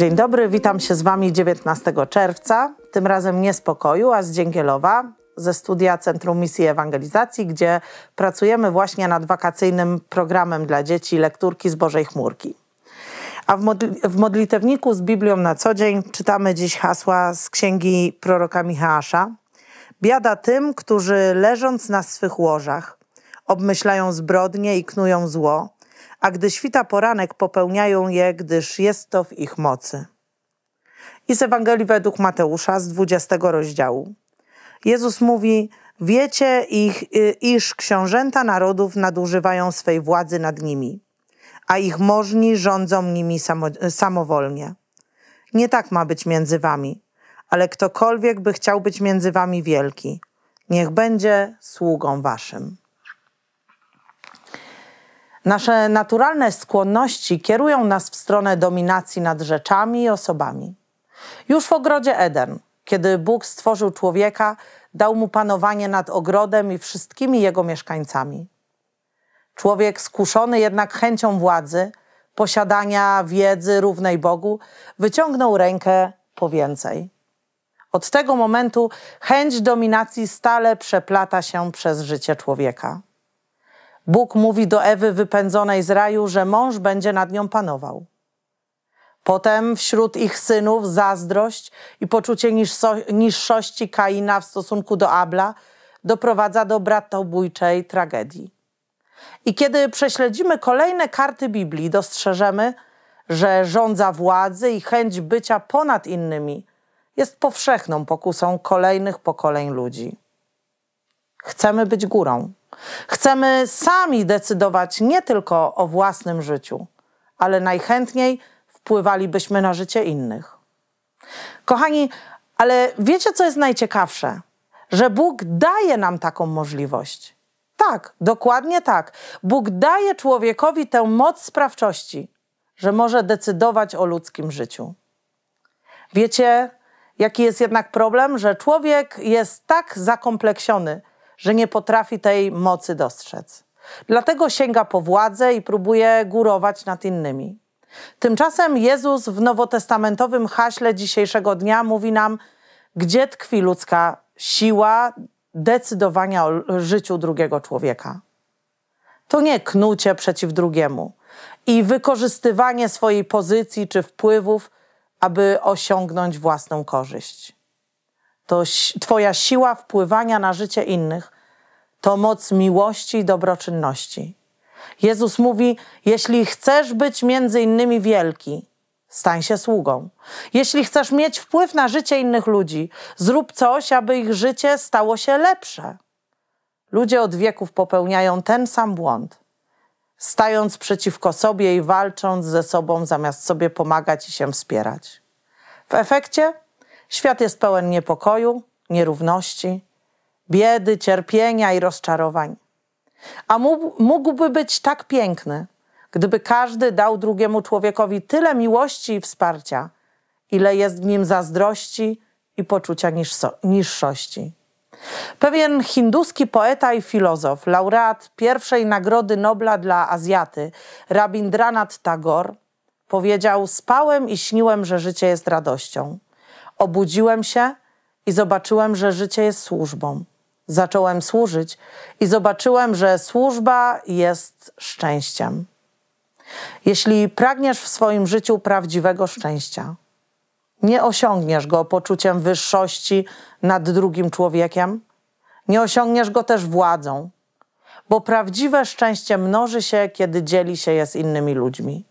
Dzień dobry, witam się z Wami 19 czerwca, tym razem nie z pokoju, a z Dzięgielowa, ze studia Centrum Misji Ewangelizacji, gdzie pracujemy właśnie nad wakacyjnym programem dla dzieci lekturki z Bożej Chmurki. A w, modli w modlitewniku z Biblią na co dzień czytamy dziś hasła z księgi proroka Michała. Biada tym, którzy leżąc na swych łożach, obmyślają zbrodnie i knują zło, a gdy świta poranek, popełniają je, gdyż jest to w ich mocy. I z Ewangelii według Mateusza z 20 rozdziału. Jezus mówi: Wiecie, ich, y, iż książęta narodów nadużywają swej władzy nad nimi, a ich możni rządzą nimi samo, samowolnie. Nie tak ma być między wami, ale ktokolwiek by chciał być między wami wielki, niech będzie sługą waszym. Nasze naturalne skłonności kierują nas w stronę dominacji nad rzeczami i osobami. Już w ogrodzie Eden, kiedy Bóg stworzył człowieka, dał mu panowanie nad ogrodem i wszystkimi jego mieszkańcami. Człowiek skuszony jednak chęcią władzy, posiadania wiedzy równej Bogu, wyciągnął rękę po więcej. Od tego momentu chęć dominacji stale przeplata się przez życie człowieka. Bóg mówi do Ewy wypędzonej z raju, że mąż będzie nad nią panował. Potem wśród ich synów zazdrość i poczucie niższości Kaina w stosunku do Abla doprowadza do bratobójczej tragedii. I kiedy prześledzimy kolejne karty Biblii, dostrzeżemy, że rządza władzy i chęć bycia ponad innymi jest powszechną pokusą kolejnych pokoleń ludzi. Chcemy być górą. Chcemy sami decydować nie tylko o własnym życiu, ale najchętniej wpływalibyśmy na życie innych. Kochani, ale wiecie, co jest najciekawsze? Że Bóg daje nam taką możliwość. Tak, dokładnie tak. Bóg daje człowiekowi tę moc sprawczości, że może decydować o ludzkim życiu. Wiecie, jaki jest jednak problem? Że człowiek jest tak zakompleksiony, że nie potrafi tej mocy dostrzec. Dlatego sięga po władzę i próbuje górować nad innymi. Tymczasem Jezus w nowotestamentowym haśle dzisiejszego dnia mówi nam, gdzie tkwi ludzka siła decydowania o życiu drugiego człowieka. To nie knucie przeciw drugiemu i wykorzystywanie swojej pozycji czy wpływów, aby osiągnąć własną korzyść to Twoja siła wpływania na życie innych to moc miłości i dobroczynności. Jezus mówi: Jeśli chcesz być między innymi wielki, stań się sługą. Jeśli chcesz mieć wpływ na życie innych ludzi, zrób coś, aby ich życie stało się lepsze. Ludzie od wieków popełniają ten sam błąd. Stając przeciwko sobie i walcząc ze sobą, zamiast sobie pomagać i się wspierać. W efekcie Świat jest pełen niepokoju, nierówności, biedy, cierpienia i rozczarowań. A mógłby być tak piękny, gdyby każdy dał drugiemu człowiekowi tyle miłości i wsparcia, ile jest w nim zazdrości i poczucia niższości. Pewien hinduski poeta i filozof, laureat pierwszej Nagrody Nobla dla Azjaty, Rabindranath Tagore, powiedział: Spałem i śniłem, że życie jest radością. Obudziłem się i zobaczyłem, że życie jest służbą. Zacząłem służyć i zobaczyłem, że służba jest szczęściem. Jeśli pragniesz w swoim życiu prawdziwego szczęścia, nie osiągniesz go poczuciem wyższości nad drugim człowiekiem, nie osiągniesz go też władzą, bo prawdziwe szczęście mnoży się, kiedy dzieli się je z innymi ludźmi.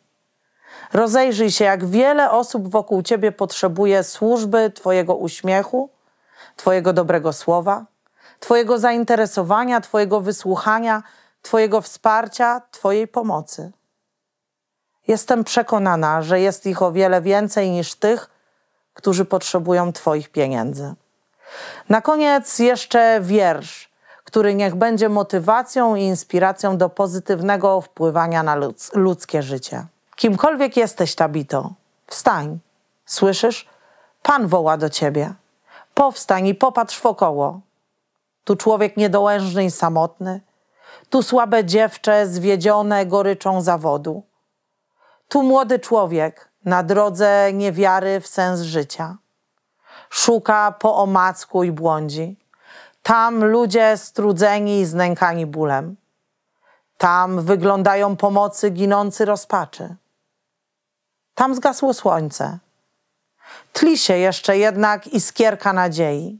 Rozejrzyj się, jak wiele osób wokół ciebie potrzebuje służby, twojego uśmiechu, twojego dobrego słowa, twojego zainteresowania, twojego wysłuchania, twojego wsparcia, twojej pomocy. Jestem przekonana, że jest ich o wiele więcej niż tych, którzy potrzebują Twoich pieniędzy. Na koniec jeszcze wiersz, który niech będzie motywacją i inspiracją do pozytywnego wpływania na ludz ludzkie życie. Kimkolwiek jesteś, Tabito, wstań. Słyszysz? Pan woła do ciebie. Powstań i popatrz wokoło. Tu człowiek niedołężny i samotny. Tu słabe dziewczę zwiedzione goryczą zawodu. Tu młody człowiek na drodze niewiary w sens życia. Szuka po omacku i błądzi. Tam ludzie strudzeni i znękani bólem. Tam wyglądają pomocy ginący rozpaczy. Tam zgasło słońce. Tli się jeszcze jednak iskierka nadziei.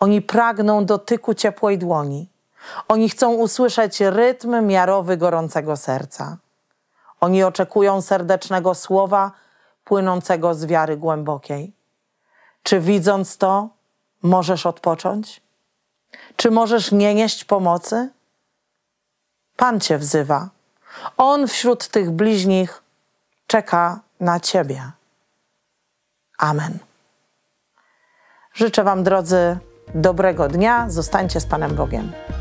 Oni pragną dotyku ciepłej dłoni. Oni chcą usłyszeć rytm miarowy gorącego serca. Oni oczekują serdecznego słowa płynącego z wiary głębokiej. Czy widząc to, możesz odpocząć? Czy możesz nie nieść pomocy? Pan Cię wzywa. On wśród tych bliźnich czeka na Ciebie. Amen. Życzę Wam, drodzy, dobrego dnia. Zostańcie z Panem Bogiem.